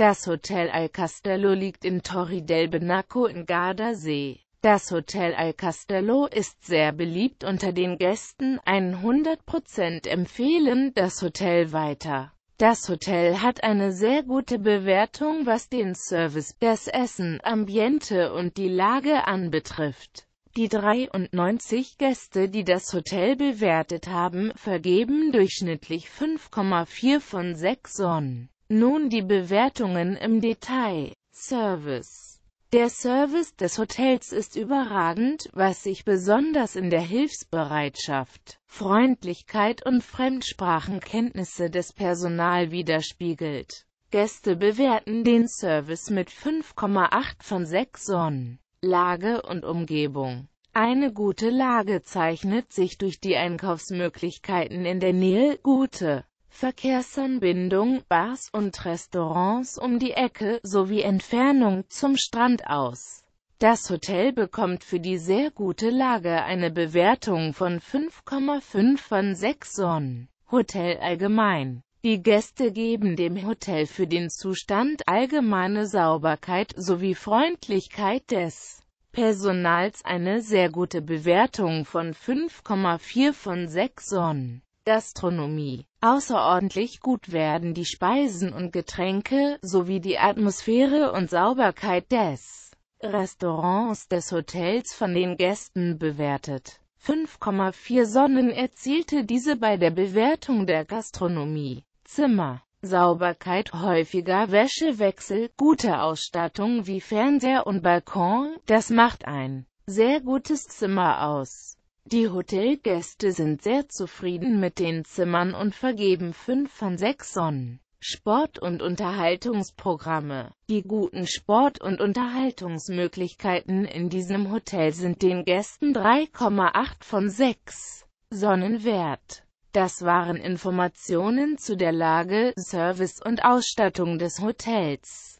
Das Hotel Al Castello liegt in Torri del Benaco in Gardasee. Das Hotel Al Castello ist sehr beliebt unter den Gästen, 100% empfehlen das Hotel weiter. Das Hotel hat eine sehr gute Bewertung, was den Service, das Essen, Ambiente und die Lage anbetrifft. Die 93 Gäste, die das Hotel bewertet haben, vergeben durchschnittlich 5,4 von 6 Sonnen. Nun die Bewertungen im Detail. Service Der Service des Hotels ist überragend, was sich besonders in der Hilfsbereitschaft, Freundlichkeit und Fremdsprachenkenntnisse des Personal widerspiegelt. Gäste bewerten den Service mit 5,8 von 6 Sonnen. Lage und Umgebung eine gute Lage zeichnet sich durch die Einkaufsmöglichkeiten in der Nähe, gute Verkehrsanbindung, Bars und Restaurants um die Ecke sowie Entfernung zum Strand aus. Das Hotel bekommt für die sehr gute Lage eine Bewertung von 5,5 von 6 Sonnen. Hotel allgemein. Die Gäste geben dem Hotel für den Zustand allgemeine Sauberkeit sowie Freundlichkeit des Personals eine sehr gute Bewertung von 5,4 von 6 Sonnen. Gastronomie. Außerordentlich gut werden die Speisen und Getränke, sowie die Atmosphäre und Sauberkeit des Restaurants des Hotels von den Gästen bewertet. 5,4 Sonnen erzielte diese bei der Bewertung der Gastronomie. Zimmer, Sauberkeit, häufiger Wäschewechsel, gute Ausstattung wie Fernseher und Balkon, das macht ein sehr gutes Zimmer aus. Die Hotelgäste sind sehr zufrieden mit den Zimmern und vergeben 5 von 6 Sonnen. Sport- und Unterhaltungsprogramme. Die guten Sport- und Unterhaltungsmöglichkeiten in diesem Hotel sind den Gästen 3,8 von 6 Sonnen wert. Das waren Informationen zu der Lage, Service und Ausstattung des Hotels.